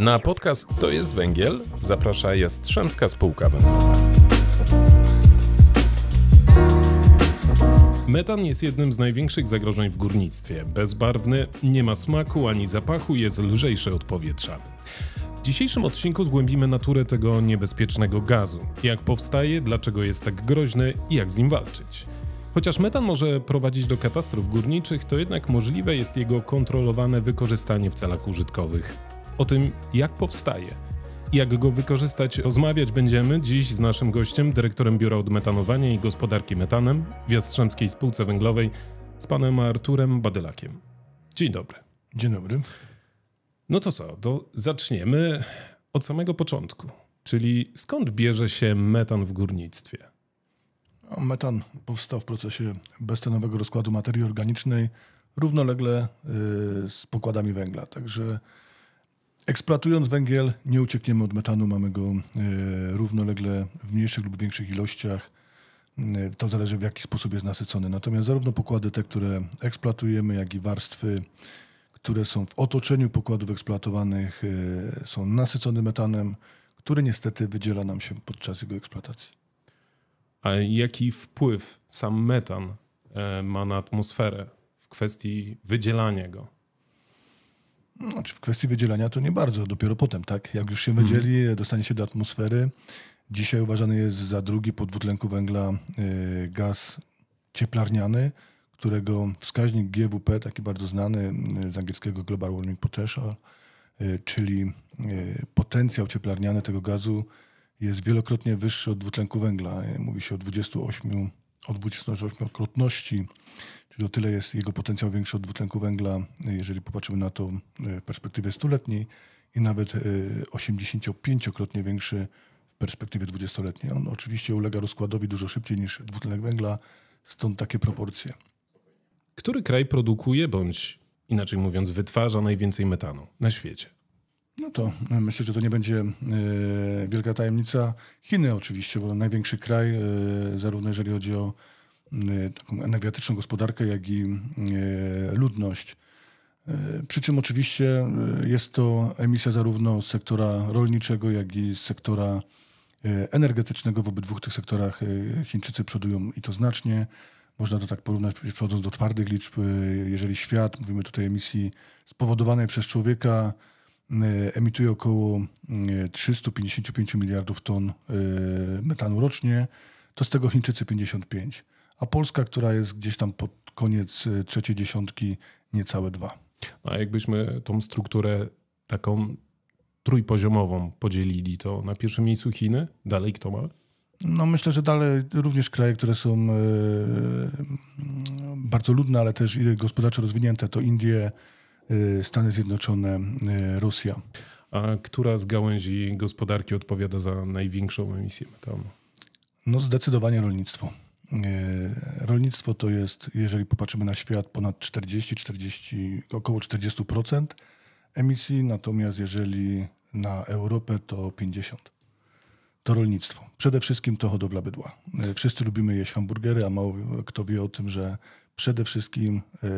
Na podcast To jest Węgiel zaprasza Jastrzębska Spółka Węglowa. Metan jest jednym z największych zagrożeń w górnictwie. Bezbarwny, nie ma smaku ani zapachu, jest lżejszy od powietrza. W dzisiejszym odcinku zgłębimy naturę tego niebezpiecznego gazu, jak powstaje, dlaczego jest tak groźny i jak z nim walczyć. Chociaż metan może prowadzić do katastrof górniczych, to jednak możliwe jest jego kontrolowane wykorzystanie w celach użytkowych o tym, jak powstaje jak go wykorzystać, rozmawiać będziemy dziś z naszym gościem, dyrektorem Biura Odmetanowania i Gospodarki Metanem w Jastrzębskiej Spółce Węglowej, z panem Arturem Badylakiem. Dzień dobry. Dzień dobry. No to co, to zaczniemy od samego początku, czyli skąd bierze się metan w górnictwie? No, metan powstał w procesie bezcenowego rozkładu materii organicznej równolegle y, z pokładami węgla, także Eksploatując węgiel, nie uciekniemy od metanu, mamy go e, równolegle w mniejszych lub większych ilościach. E, to zależy w jaki sposób jest nasycony. Natomiast zarówno pokłady te, które eksploatujemy, jak i warstwy, które są w otoczeniu pokładów eksploatowanych, e, są nasycone metanem, który niestety wydziela nam się podczas jego eksploatacji. A jaki wpływ sam metan ma na atmosferę w kwestii wydzielania go? Znaczy w kwestii wydzielenia to nie bardzo, dopiero potem, tak? Jak już się wydzieli, mhm. dostanie się do atmosfery. Dzisiaj uważany jest za drugi po dwutlenku węgla y, gaz cieplarniany, którego wskaźnik GWP, taki bardzo znany y, z angielskiego Global Warming Potential, y, czyli potencjał cieplarniany tego gazu jest wielokrotnie wyższy od dwutlenku węgla. Mówi się o 28 o 28-krotności, czyli o tyle jest jego potencjał większy od dwutlenku węgla, jeżeli popatrzymy na to e, w perspektywie stuletniej i nawet 85-krotnie e, większy w perspektywie 20-letniej. On oczywiście ulega rozkładowi dużo szybciej niż dwutlenek węgla, stąd takie proporcje. Który kraj produkuje bądź inaczej mówiąc wytwarza najwięcej metanu na świecie? No to e, myślę, że to nie będzie e, wielka tajemnica. Chiny oczywiście, bo największy kraj, e, zarówno jeżeli chodzi o taką energetyczną gospodarkę, jak i ludność. Przy czym oczywiście jest to emisja zarówno z sektora rolniczego, jak i z sektora energetycznego. W obydwu tych sektorach Chińczycy przodują i to znacznie. Można to tak porównać, przechodząc do twardych liczb, jeżeli świat, mówimy tutaj emisji spowodowanej przez człowieka, Y, emituje około 355 y, miliardów ton y, metanu rocznie, to z tego Chińczycy 55, a Polska, która jest gdzieś tam pod koniec trzeciej dziesiątki, niecałe dwa. No a jakbyśmy tą strukturę taką trójpoziomową podzielili, to na pierwszym miejscu Chiny, dalej kto ma? No myślę, że dalej również kraje, które są bardzo ludne, ale też gospodarczo rozwinięte, to Indie, Y, Stany Zjednoczone, y, Rosja. A która z gałęzi gospodarki odpowiada za największą emisję metanu? No zdecydowanie rolnictwo. Y, rolnictwo to jest, jeżeli popatrzymy na świat, ponad 40, 40 około 40% emisji, natomiast jeżeli na Europę to 50. To rolnictwo. Przede wszystkim to hodowla bydła. Wszyscy lubimy jeść hamburgery, a mało kto wie o tym, że przede wszystkim e,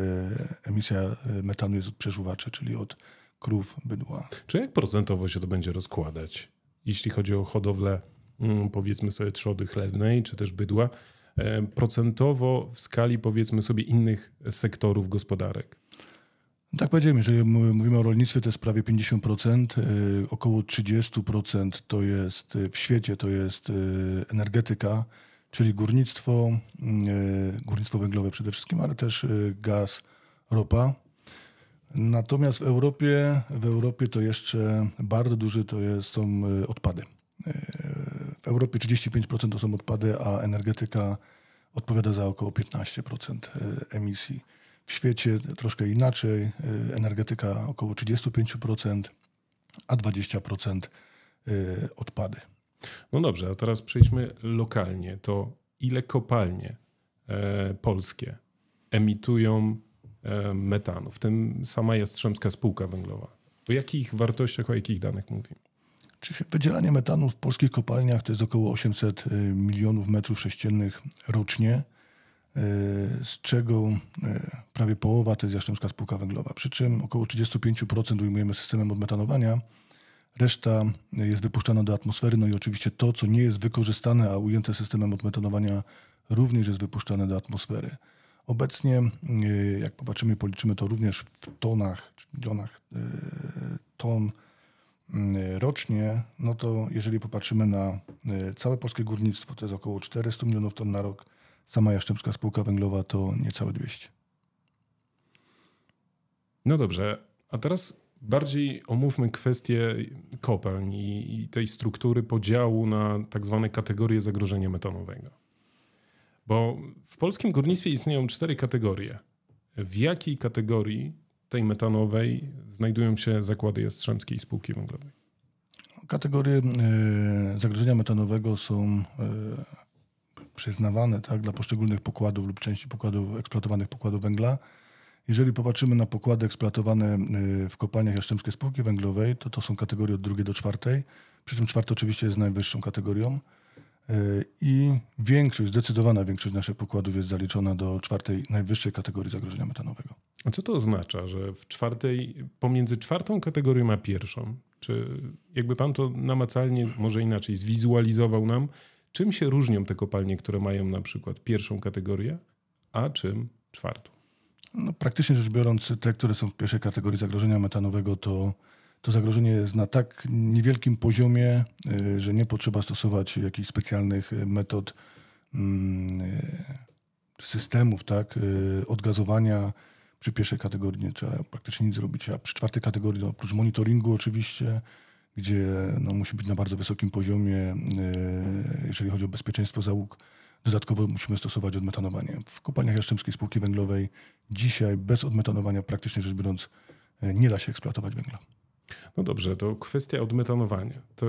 emisja e, metanu jest od przeżuwaczy, czyli od krów bydła. Czy jak procentowo się to będzie rozkładać, jeśli chodzi o hodowlę, mm, powiedzmy sobie, trzody chlewnej czy też bydła, e, procentowo w skali, powiedzmy sobie, innych sektorów gospodarek? Tak powiedziałem, jeżeli mówimy o rolnictwie, to jest prawie 50%, około 30% to jest w świecie, to jest energetyka, czyli górnictwo, mm, e, górnictwo węglowe przede wszystkim, ale też e, gaz, ropa. Natomiast w Europie, w Europie to jeszcze bardzo duży to jest, są e, odpady. W Europie 35% to są odpady, a energetyka odpowiada za około 15% emisji. W świecie troszkę inaczej, energetyka około 35%, a 20% odpady. No dobrze, a teraz przejdźmy lokalnie. To ile kopalnie e, polskie emitują e, metanu, w tym sama Jastrzębska Spółka Węglowa? O jakich wartościach, o jakich danych mówimy? Wydzielanie metanu w polskich kopalniach to jest około 800 e, milionów metrów sześciennych rocznie, e, z czego e, prawie połowa to jest Jastrzębska Spółka Węglowa. Przy czym około 35% ujmujemy systemem odmetanowania, Reszta jest wypuszczana do atmosfery, no i oczywiście to, co nie jest wykorzystane, a ujęte systemem odmetanowania, również jest wypuszczane do atmosfery. Obecnie, e, jak popatrzymy, policzymy to również w tonach, czy milionach e, ton e, rocznie, no to jeżeli popatrzymy na całe polskie górnictwo, to jest około 400 milionów ton na rok, sama Jaszczębska Spółka Węglowa to niecałe 200. No dobrze, a teraz bardziej omówmy kwestię kopalń i, i tej struktury podziału na tak zwane kategorie zagrożenia metanowego. Bo w polskim górnictwie istnieją cztery kategorie. W jakiej kategorii tej metanowej znajdują się zakłady Jastrzębskiej Spółki Węglowej? Kategorie e, zagrożenia metanowego są e, przyznawane tak, dla poszczególnych pokładów lub części pokładów, eksploatowanych pokładów węgla jeżeli popatrzymy na pokłady eksploatowane y, w kopalniach Jastrzębskiej Spółki Węglowej, to to są kategorie od drugiej do czwartej, przy czym czwarta oczywiście jest najwyższą kategorią. Y, I większość, zdecydowana większość naszych pokładów jest zaliczona do czwartej najwyższej kategorii zagrożenia metanowego. A co to oznacza, że w czwartej, pomiędzy czwartą kategorią a pierwszą? Czy jakby pan to namacalnie, może inaczej, zwizualizował nam, czym się różnią te kopalnie, które mają na przykład pierwszą kategorię, a czym czwartą? No, praktycznie rzecz biorąc, te, które są w pierwszej kategorii zagrożenia metanowego, to, to zagrożenie jest na tak niewielkim poziomie, y, że nie potrzeba stosować jakichś specjalnych y, metod mm, y, systemów, tak, odgazowania. Przy pierwszej kategorii nie trzeba praktycznie nic zrobić, a przy czwartej kategorii, no, oprócz monitoringu oczywiście, gdzie no, musi być na bardzo wysokim poziomie, jeżeli chodzi o bezpieczeństwo załóg, Dodatkowo musimy stosować odmetanowanie. W kopalniach Jastrzębskiej Spółki Węglowej dzisiaj bez odmetanowania praktycznie rzecz biorąc e, nie da się eksploatować węgla. No dobrze, to kwestia odmetanowania. To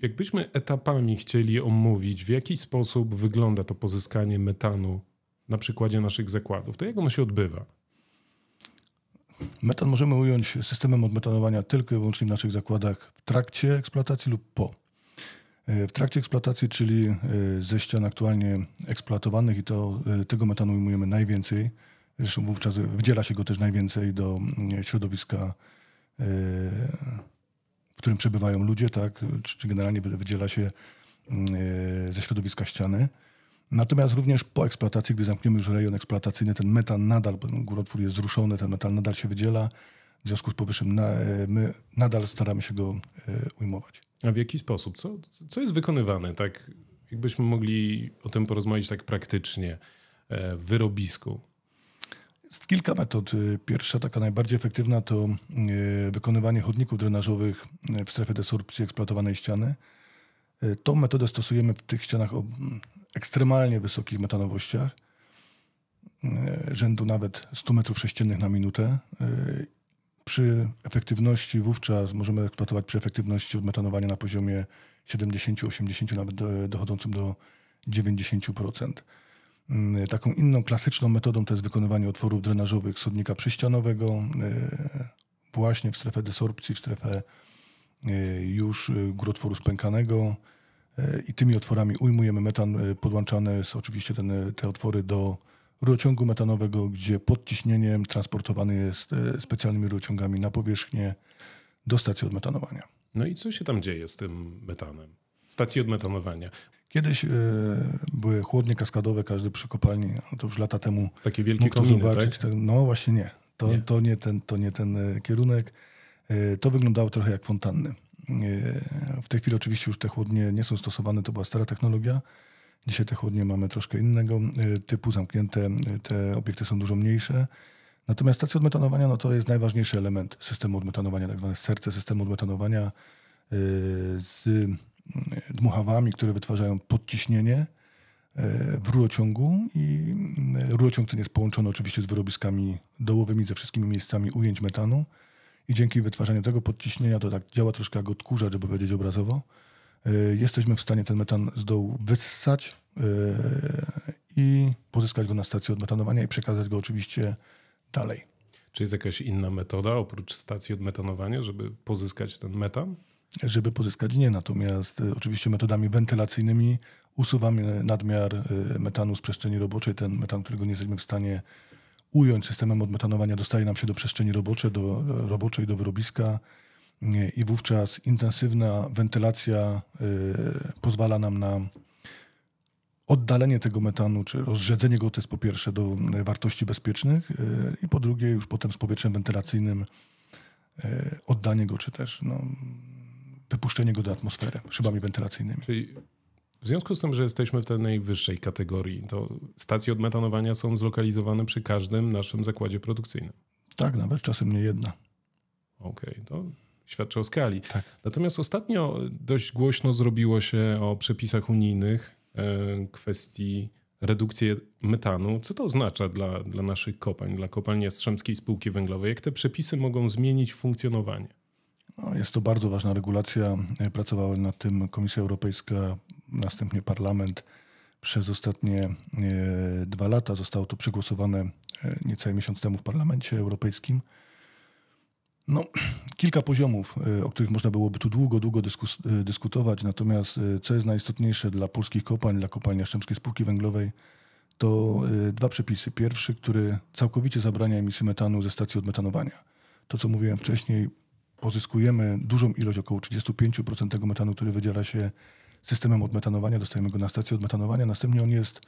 jakbyśmy etapami chcieli omówić, w jaki sposób wygląda to pozyskanie metanu na przykładzie naszych zakładów, to jak ono się odbywa? Metan możemy ująć systemem odmetanowania tylko i wyłącznie w naszych zakładach w trakcie eksploatacji lub po. E, w trakcie eksploatacji, czyli e, ze ścian aktualnie eksploatowanych i to, e, tego metanu ujmujemy najwięcej, zresztą wówczas wdziela się go też najwięcej do mm, środowiska, w którym przebywają ludzie, tak? czy generalnie wydziela się mm, ze środowiska ściany. Natomiast również po eksploatacji, gdy zamkniemy już rejon eksploatacyjny, ten metan nadal, górotwór jest zruszony, ten metan nadal się wydziela. W związku z powyższym na, my nadal staramy się go ujmować. A w jaki sposób? Co, co jest wykonywane? Tak, jakbyśmy mogli o tym porozmawiać tak praktycznie e, w wyrobisku. Jest kilka metod. Y, pierwsza, taka najbardziej efektywna, to y, wykonywanie chodników drenażowych y, w strefie desorpcji eksploatowanej ściany. Tą metodę stosujemy w tych ścianach o ekstremalnie wysokich metanowościach, rzędu nawet 100 metrów sześciennych na minutę przy efektywności wówczas możemy eksploatować przy efektywności odmetanowania na poziomie 70, 80, nawet e, dochodzącym do 90%. Mm, taką inną klasyczną metodą to jest wykonywanie otworów drenażowych sodnika przyścianowego e, właśnie w strefę desorpcji, w strefę e, już grotworu spękanego i tymi otworami ujmujemy metan. Podłączane są oczywiście ten, te otwory do rurociągu metanowego, gdzie pod ciśnieniem transportowany jest e, specjalnymi rurociągami na powierzchnię do stacji odmetanowania. No i co się tam dzieje z tym metanem? Stacji odmetanowania. Kiedyś e, były chłodnie kaskadowe, każdy przy kopalni, no to już lata temu. Takie wielkie mógł kominy, zobaczyć. Tak? no właśnie nie. To nie. to nie, ten, to nie ten e, kierunek. to wyglądało trochę jak fontanny. w tej chwili oczywiście już te chłodnie nie są stosowane, to była stara technologia. Dzisiaj te chłodnie mamy troszkę innego y, typu, zamknięte, y, te obiekty są dużo mniejsze. Natomiast stacja odmetanowania no to jest najważniejszy element systemu odmetanowania tak zwane serce systemu odmetanowania y, z dmuchawami, które wytwarzają podciśnienie w rurociągu i rurociąg ten jest połączony oczywiście z wyrobiskami dołowymi, ze wszystkimi miejscami ujęć metanu i dzięki wytwarzaniu tego podciśnienia, to tak działa troszkę jak odkurzacz, żeby powiedzieć obrazowo, Y, jesteśmy w stanie ten metan z dołu wyssać y, i pozyskać go na stację odmetanowania i przekazać go oczywiście dalej. Czy jest jakaś inna metoda oprócz stacji odmetanowania, żeby pozyskać ten metan? Żeby pozyskać nie, natomiast y, oczywiście metodami wentylacyjnymi usuwamy nadmiar metanu z przestrzeni roboczej, ten metan, którego nie jesteśmy w stanie ująć systemem odmetanowania, dostaje nam się do przestrzeni roboczej, do, roboczej, do wyrobiska i wówczas intensywna wentylacja y, pozwala nam na oddalenie tego metanu, czy rozrzedzenie go, to jest po pierwsze do y, wartości bezpiecznych y, i po drugie już potem z powietrzem wentylacyjnym oddanie go, czy też no, wypuszczenie go do atmosfery szybami wentylacyjnymi. Czyli w związku z tym, że jesteśmy w tej najwyższej kategorii, to stacje odmetanowania są zlokalizowane przy każdym naszym zakładzie produkcyjnym. Tak, nawet czasem nie jedna. Okej, okay, to świadczy o skali. Tak. Natomiast ostatnio dość głośno zrobiło się o przepisach unijnych e, kwestii redukcji metanu. Co to oznacza dla, dla naszych kopalń, dla kopalni Jastrzębskiej Spółki Węglowej? Jak te przepisy mogą zmienić funkcjonowanie? No, jest to bardzo ważna regulacja. Pracowała nad tym Komisja Europejska, następnie Parlament. Przez ostatnie e, dwa lata zostało to przegłosowane e, niecały miesiąc temu w Parlamencie Europejskim. No, kilka poziomów, y, o których można byłoby tu długo, długo dyskus y, dyskutować. Natomiast y, co jest najistotniejsze dla polskich kopalń, dla kopalni Jastrzębskiej Spółki Węglowej, to dwa przepisy. Pierwszy, który całkowicie zabrania emisji metanu ze stacji odmetanowania. To, co mówiłem wcześniej, pozyskujemy dużą ilość, około 35% tego metanu, który wydziela się systemem odmetanowania, dostajemy go na stację odmetanowania, następnie on jest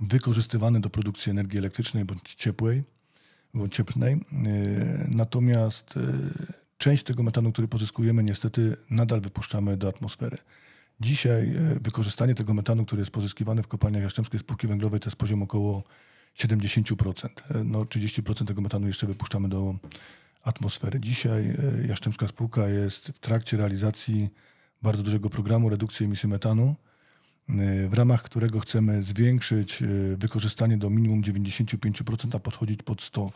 wykorzystywany do produkcji energii elektrycznej bądź ciepłej cieplnej. E, natomiast e, część tego metanu, który pozyskujemy, niestety nadal wypuszczamy do atmosfery. Dzisiaj e, wykorzystanie tego metanu, który jest pozyskiwany w kopalniach jaszczębskiej spółki węglowej, to jest poziom około 70%. No 30% tego metanu jeszcze wypuszczamy do atmosfery. Dzisiaj Jaszczębska Spółka jest w trakcie realizacji bardzo dużego programu redukcji emisji metanu, Y, w ramach którego chcemy zwiększyć y, wykorzystanie do minimum 95%, a podchodzić pod 100%.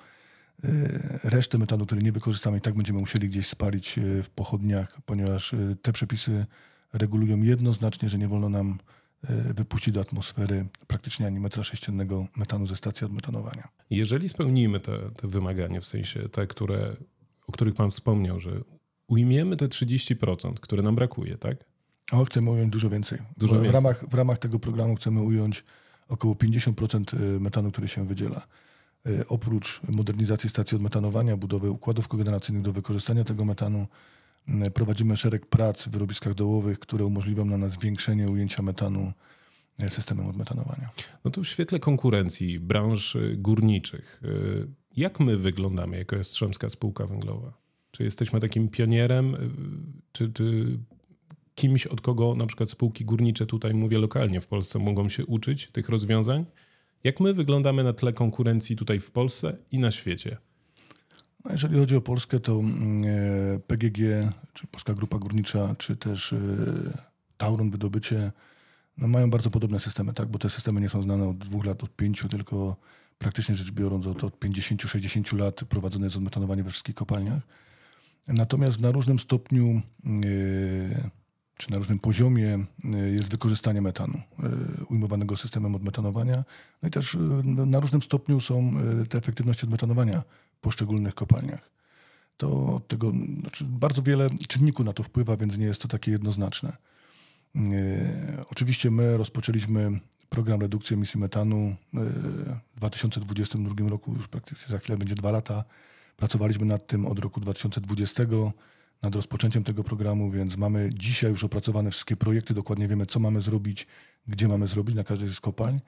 Y, resztę metanu, który nie wykorzystamy, i tak będziemy musieli gdzieś spalić w pochodniach, ponieważ te przepisy regulują jednoznacznie, że nie wolno nam wypuścić do atmosfery praktycznie ani metra sześciennego metanu ze stacji odmetanowania. Jeżeli spełnimy te, te wymagania, w sensie te, które, o których Pan wspomniał, że ujmiemy te 30%, które nam brakuje, tak? O, chcemy ująć dużo więcej. Dużo więcej. W, ramach, w ramach tego programu chcemy ująć około 50% y, metanu, który się wydziela. Y, oprócz modernizacji stacji odmetanowania, budowy układów kogeneracyjnych do wykorzystania tego metanu, y, prowadzimy szereg prac w wyrobiskach dołowych, które umożliwią nam zwiększenie ujęcia metanu systemem odmetanowania. No to w świetle konkurencji branż górniczych, jak my wyglądamy jako Jastrzębska Spółka Węglowa? Czy jesteśmy takim pionierem, czy, czy kimś, od kogo na przykład spółki górnicze tutaj, mówię lokalnie w Polsce, mogą się uczyć tych rozwiązań? Jak my wyglądamy na tle konkurencji tutaj w Polsce i na świecie? No, jeżeli chodzi o Polskę, to mm, e, PGG, czy Polska Grupa Górnicza, czy też e, Tauron Wydobycie no mają bardzo podobne systemy, tak? bo te systemy nie są znane od dwóch lat, od pięciu, tylko praktycznie rzecz biorąc od, od 50-60 lat prowadzone jest odmetanowanie we wszystkich kopalniach. Natomiast na różnym stopniu yy, czy na różnym poziomie e, jest wykorzystanie metanu, e, ujmowanego systemem odmetanowania. No i też e, no, na różnym stopniu są te efektywności odmetanowania w poszczególnych kopalniach. To od tego znaczy bardzo wiele czynników na to wpływa, więc nie jest to takie jednoznaczne. Oczywiście my rozpoczęliśmy program redukcji emisji metanu w 2022 roku, już praktycznie za chwilę będzie dwa lata. Pracowaliśmy nad tym od roku 2020 nad rozpoczęciem tego programu, więc mamy dzisiaj już opracowane wszystkie projekty, dokładnie wiemy, co mamy zrobić, gdzie mamy zrobić na każdej z kopalń.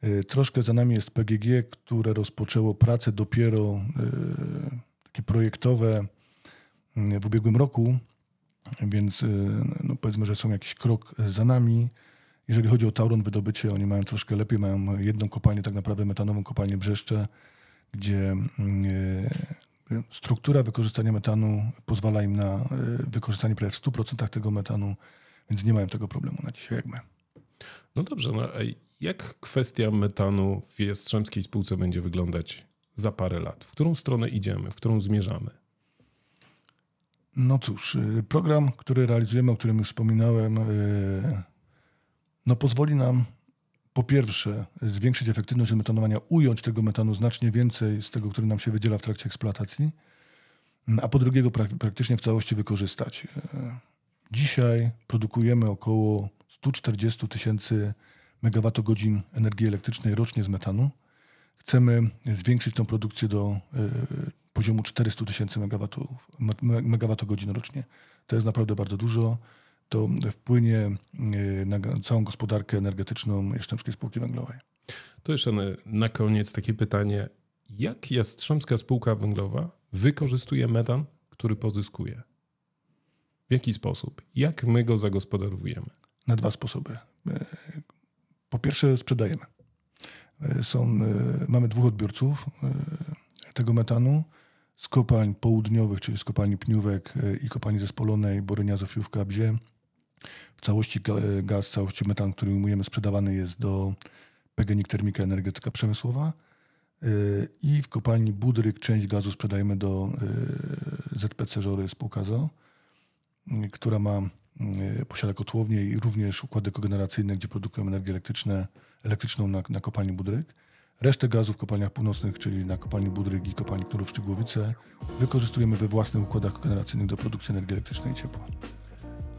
E, troszkę za nami jest PGG, które rozpoczęło prace dopiero e, takie projektowe e, w ubiegłym roku, więc no powiedzmy, że są jakiś krok za nami. Jeżeli chodzi o Tauron wydobycie, oni mają troszkę lepiej, mają jedną kopalnię, tak naprawdę metanową kopalnię Brzeszcze, gdzie mm, Struktura wykorzystania metanu pozwala im na e, wykorzystanie prawie w 100% tego metanu, więc nie mają tego problemu na dzisiaj jak my. No dobrze, no jak kwestia metanu w Jastrzębskiej Spółce będzie wyglądać za parę lat? W którą stronę idziemy, w którą zmierzamy? No cóż, e, program, który realizujemy, o którym już wspominałem, e, no pozwoli nam po pierwsze zwiększyć efektywność metanowania, ująć tego metanu znacznie więcej z tego, który nam się wydziela w trakcie eksploatacji, mm, a po drugie go prak praktycznie w całości wykorzystać. E, dzisiaj produkujemy około 140 tysięcy megawattogodzin energii elektrycznej rocznie z metanu. Chcemy zwiększyć tą produkcję do y, poziomu 400 tysięcy megawattogodzin rocznie. To jest naprawdę bardzo dużo to wpłynie e, na całą gospodarkę energetyczną Jastrzębskiej Spółki Węglowej. To jeszcze na, na koniec takie pytanie. Jak Jastrzębska Spółka Węglowa wykorzystuje metan, który pozyskuje? W jaki sposób? Jak my go zagospodarowujemy? Na dwa sposoby. E, po pierwsze, sprzedajemy. E, są, mamy dwóch odbiorców tego metanu z kopalń południowych, czyli z kopalni Pniówek i kopalni zespolonej Borynia Zofiówka Bzie w całości gaz, w całości metan, który ujmujemy, sprzedawany jest do PGNiG Termika Energetyka Przemysłowa y, i w kopalni Budryk część gazu sprzedajemy do ZPC Żory spółka ZO, która ma y, posiada kotłownię i również układy kogeneracyjne, gdzie produkujemy energię elektryczne, elektryczną na, na kopalni Budryk. Resztę gazu w kopalniach północnych, czyli na kopalni Budryk i kopalni Knurów Szczygłowice, wykorzystujemy we własnych układach kogeneracyjnych do produkcji energii elektrycznej i ciepła.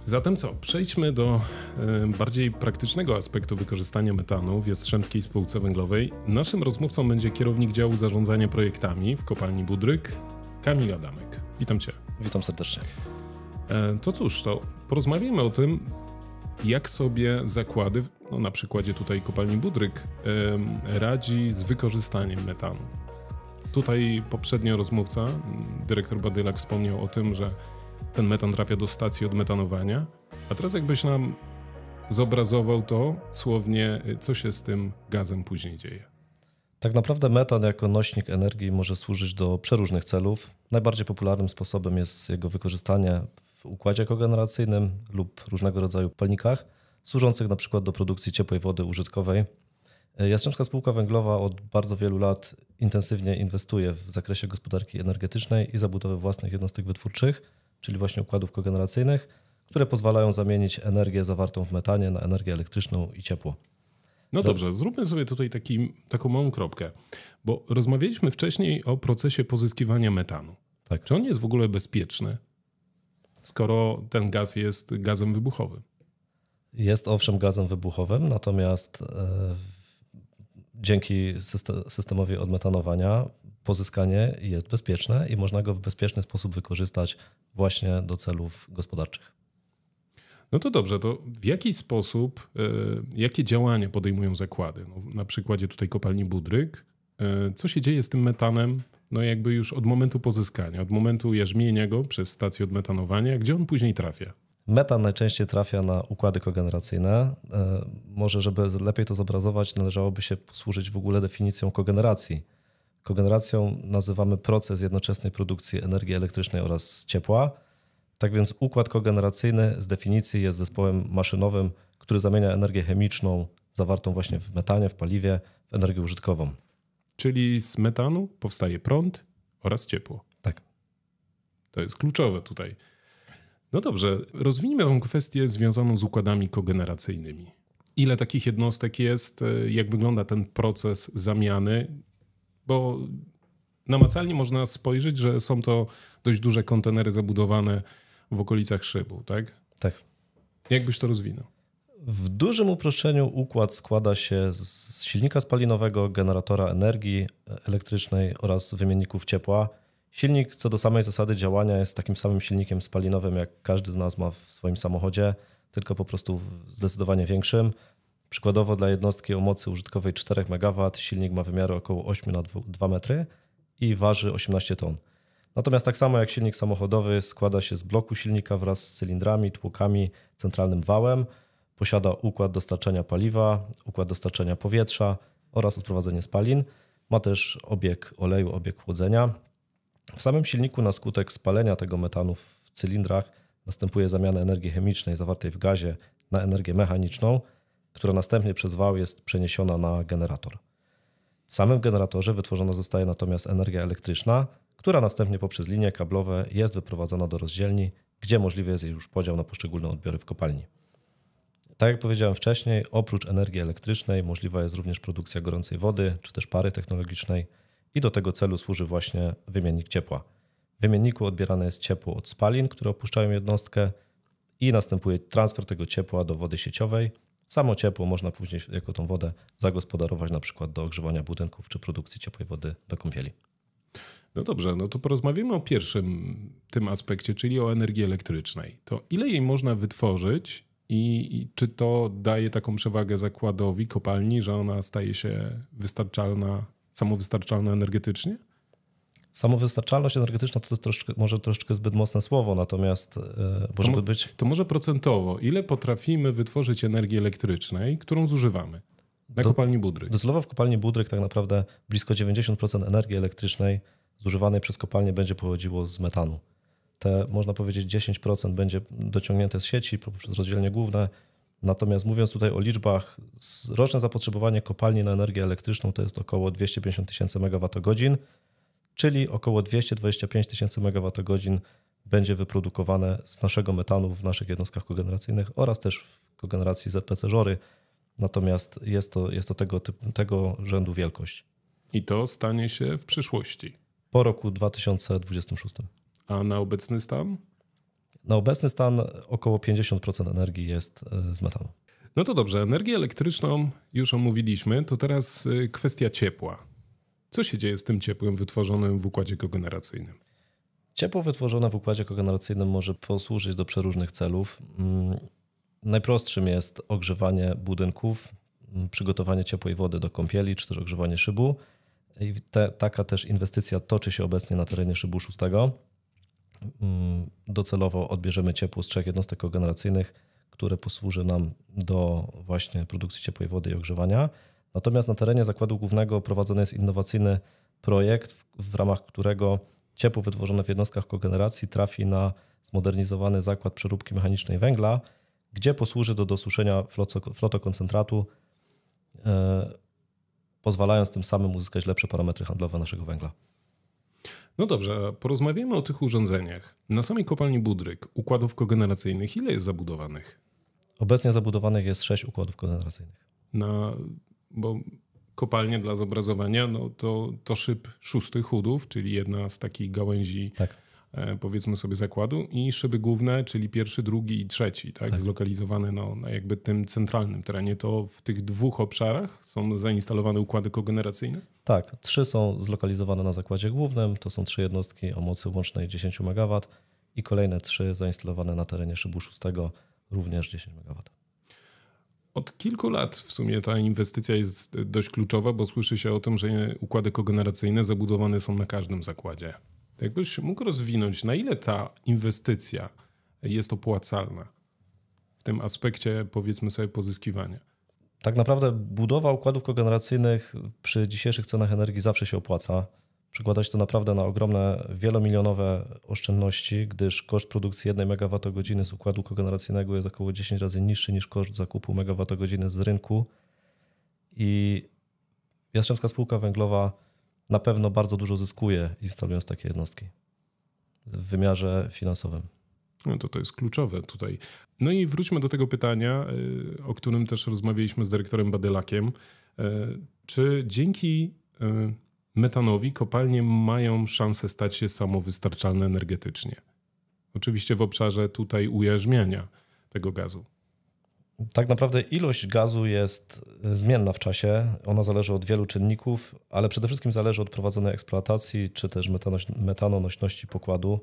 Zatem co, przejdźmy do y, bardziej praktycznego aspektu wykorzystania metanu w Jastrzębskiej Spółce Węglowej. Naszym rozmówcą będzie kierownik działu zarządzania projektami w kopalni Budryk, Kamil Adamek. Witam Cię. Witam serdecznie. E, to cóż, to porozmawiajmy o tym, jak sobie zakłady, no na przykładzie tutaj kopalni Budryk, y, radzi z wykorzystaniem metanu. Tutaj poprzednio rozmówca, dyrektor Badylak, wspomniał o tym, że ten metan trafia do stacji odmetanowania. A teraz jakbyś nam zobrazował to słownie, y, co się z tym gazem później dzieje. Tak naprawdę metan jako nośnik energii może służyć do przeróżnych celów. Najbardziej popularnym sposobem jest jego wykorzystanie w układzie kogeneracyjnym lub różnego rodzaju palnikach, służących na przykład do produkcji ciepłej wody użytkowej. Y, Jastrzębska Spółka Węglowa od bardzo wielu lat intensywnie inwestuje w zakresie gospodarki energetycznej i zabudowy własnych jednostek wytwórczych czyli właśnie układów kogeneracyjnych, które pozwalają zamienić energię zawartą w metanie na energię elektryczną i ciepło. No dobrze, zróbmy sobie tutaj taki, taką małą kropkę, bo rozmawialiśmy wcześniej o procesie pozyskiwania metanu. Tak. Czy on jest w ogóle bezpieczny, skoro ten gaz jest gazem wybuchowym? Jest owszem gazem wybuchowym, natomiast e, dzięki systemowi odmetanowania pozyskanie jest bezpieczne i można go w bezpieczny sposób wykorzystać właśnie do celów gospodarczych. No to dobrze, to w jaki sposób, e, jakie działania podejmują zakłady? No, na przykładzie tutaj kopalni Budryk, e, co się dzieje z tym metanem, no jakby już od momentu pozyskania, od momentu jarzmienia go przez stację odmetanowania, gdzie on później trafia? Metan najczęściej trafia na układy kogeneracyjne. E, może, żeby lepiej to zobrazować, należałoby się posłużyć w ogóle definicją kogeneracji Kogeneracją nazywamy proces jednoczesnej produkcji energii elektrycznej oraz ciepła. Tak więc układ kogeneracyjny z definicji jest zespołem maszynowym, który zamienia energię chemiczną zawartą właśnie w metanie, w paliwie, w energię użytkową. Czyli z metanu powstaje prąd oraz ciepło. Tak. To jest kluczowe tutaj. No dobrze, rozwijmy tę kwestię związaną z układami kogeneracyjnymi. Ile takich jednostek jest? E, jak wygląda ten proces zamiany? Bo namacalnie można spojrzeć, że są to dość duże kontenery zabudowane w okolicach szybu, tak? Tak. Jakbyś to rozwinął? W dużym uproszczeniu układ składa się z silnika spalinowego, generatora energii elektrycznej oraz wymienników ciepła. Silnik co do samej zasady działania jest takim samym silnikiem spalinowym, jak każdy z nas ma w swoim samochodzie, tylko po prostu zdecydowanie większym. Przykładowo dla jednostki o mocy użytkowej 4 MW silnik ma wymiary około 8 na 2 metry i waży 18 ton. Natomiast tak samo jak silnik samochodowy składa się z bloku silnika wraz z cylindrami, tłukami, centralnym wałem, posiada układ dostarczania paliwa, układ dostarczania powietrza oraz odprowadzenie spalin. Ma też obieg oleju, obieg chłodzenia. W samym silniku na skutek spalenia tego metanu w cylindrach następuje zamiana energii chemicznej zawartej w gazie na energię mechaniczną – która następnie przez wał jest przeniesiona na generator. W samym generatorze wytworzona zostaje natomiast energia elektryczna, która następnie poprzez linie kablowe jest wyprowadzona do rozdzielni, gdzie możliwy jest jej już podział na poszczególne odbiory w kopalni. Tak jak powiedziałem wcześniej, oprócz energii elektrycznej możliwa jest również produkcja gorącej wody czy też pary technologicznej i do tego celu służy właśnie wymiennik ciepła. W wymienniku odbierane jest ciepło od spalin, które opuszczają jednostkę i następuje transfer tego ciepła do wody sieciowej, Samo ciepło można później jako tą wodę zagospodarować na przykład do ogrzewania budynków czy produkcji ciepłej wody do kąpieli. No dobrze, no to porozmawiamy o pierwszym tym aspekcie, czyli o energii elektrycznej. To ile jej można wytworzyć i, i czy to daje taką przewagę zakładowi, kopalni, że ona staje się wystarczalna, samowystarczalna energetycznie? Samowystarczalność energetyczna to troszkę, może troszeczkę zbyt mocne słowo, natomiast bo e, to, być... to może procentowo. Ile potrafimy wytworzyć energii elektrycznej, którą zużywamy? Na Do, kopalni Budryk. Docelowo w kopalni Budryk tak naprawdę blisko 90% energii elektrycznej zużywanej przez kopalnię będzie pochodziło z metanu. Te można powiedzieć 10% będzie dociągnięte z sieci poprzez rozdzielnie główne. Natomiast mówiąc tutaj o liczbach, roczne zapotrzebowanie kopalni na energię elektryczną to jest około 250 tysięcy MWh czyli około 225 tysięcy MWh będzie wyprodukowane z naszego metanu w naszych jednostkach kogeneracyjnych oraz też w kogeneracji ZPC Żory. Natomiast jest to, jest to tego, typu, tego rzędu wielkość. I to stanie się w przyszłości. Po roku 2026. A na obecny stan? Na obecny stan około 50% energii jest e, z metanu. No to dobrze, energię elektryczną już omówiliśmy, to teraz e, kwestia ciepła. Co się dzieje z tym ciepłem wytworzonym w układzie kogeneracyjnym? Ciepło wytworzone w układzie kogeneracyjnym może posłużyć do przeróżnych celów. Mm, najprostszym jest ogrzewanie budynków, mm, przygotowanie ciepłej wody do kąpieli, czy też ogrzewanie szybu. I te, taka też inwestycja toczy się obecnie na terenie szybu 6. Mm, docelowo odbierzemy ciepło z trzech jednostek kogeneracyjnych, które posłuży nam do właśnie produkcji ciepłej wody i ogrzewania. Natomiast na terenie zakładu głównego prowadzony jest innowacyjny projekt, w, ramach którego ciepło wytworzone w jednostkach kogeneracji trafi na zmodernizowany zakład przeróbki mechanicznej węgla, gdzie posłuży do dosuszenia flotokoncentratu, e, pozwalając tym samym uzyskać lepsze parametry handlowe naszego węgla. No dobrze, Porozmawiamy o tych urządzeniach. Na samej kopalni Budryk układów kogeneracyjnych ile jest zabudowanych? Obecnie zabudowanych jest sześć układów kogeneracyjnych. Na bo kopalnia dla zobrazowania no to, to szyb szósty chudów, czyli jedna z takich gałęzi tak. E, powiedzmy sobie zakładu i szyby główne, czyli pierwszy, drugi i trzeci, tak, tak. zlokalizowane no, na jakby tym centralnym terenie. To w tych dwóch obszarach są zainstalowane układy kogeneracyjne? Tak, trzy są zlokalizowane na zakładzie głównym, to są trzy jednostki o mocy łącznej 10 MW i kolejne trzy zainstalowane na terenie szybu szóstego również 10 MW od kilku lat w sumie ta inwestycja jest dość kluczowa, bo słyszy się o tym, że układy kogeneracyjne zabudowane są na każdym zakładzie. Jakbyś mógł rozwinąć, na ile ta inwestycja jest opłacalna w tym aspekcie, powiedzmy sobie, pozyskiwania? Tak naprawdę budowa układów kogeneracyjnych przy dzisiejszych cenach energii zawsze się opłaca się to naprawdę na ogromne, wielomilionowe oszczędności, gdyż koszt produkcji 1 MWh z układu kogeneracyjnego jest około 10 razy niższy niż koszt zakupu MWh z rynku. I Jastrzębska Spółka Węglowa na pewno bardzo dużo zyskuje instalując takie jednostki w wymiarze finansowym. No to to jest kluczowe tutaj. No i wróćmy do tego pytania, y, o którym też rozmawialiśmy z dyrektorem Badylakiem. Y, czy dzięki y, metanowi kopalnie mają szansę stać się samowystarczalne energetycznie. Oczywiście w obszarze tutaj ujarzmiania tego gazu. Tak naprawdę ilość gazu jest e, zmienna w czasie. Ona zależy od wielu czynników, ale przede wszystkim zależy od prowadzonej eksploatacji, czy też metanonośności pokładu.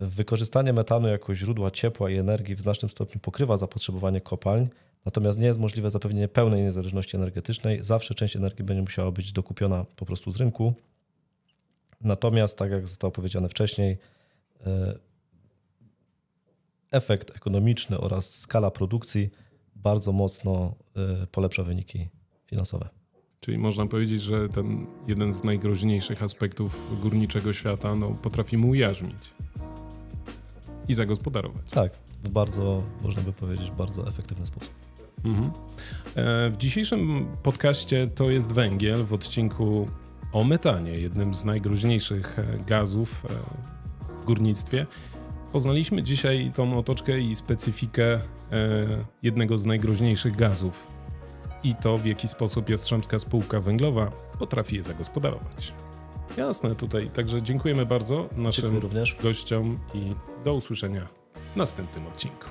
Wykorzystanie metanu jako źródła ciepła i energii w znacznym stopniu pokrywa zapotrzebowanie kopalń, natomiast nie jest możliwe zapewnienie pełnej niezależności energetycznej. Zawsze część energii będzie musiała być dokupiona po prostu z rynku. Natomiast, tak jak zostało powiedziane wcześniej, e, efekt ekonomiczny oraz skala produkcji bardzo mocno e, polepsza wyniki finansowe. Czyli można powiedzieć, że ten jeden z najgroźniejszych aspektów górniczego świata no, potrafi mu ujarzmić i zagospodarować. Tak, w bardzo, można by powiedzieć, bardzo efektywny sposób. Mhm. E, w dzisiejszym podcaście to jest węgiel w odcinku o metanie, jednym z najgroźniejszych e, gazów e, w górnictwie. Poznaliśmy dzisiaj tą otoczkę i specyfikę jednego z najgroźniejszych gazów i to, w jaki sposób Jastrzębska Spółka Węglowa potrafi je zagospodarować. Jasne, tutaj. Także dziękujemy bardzo naszym gościom i do usłyszenia w następnym odcinku.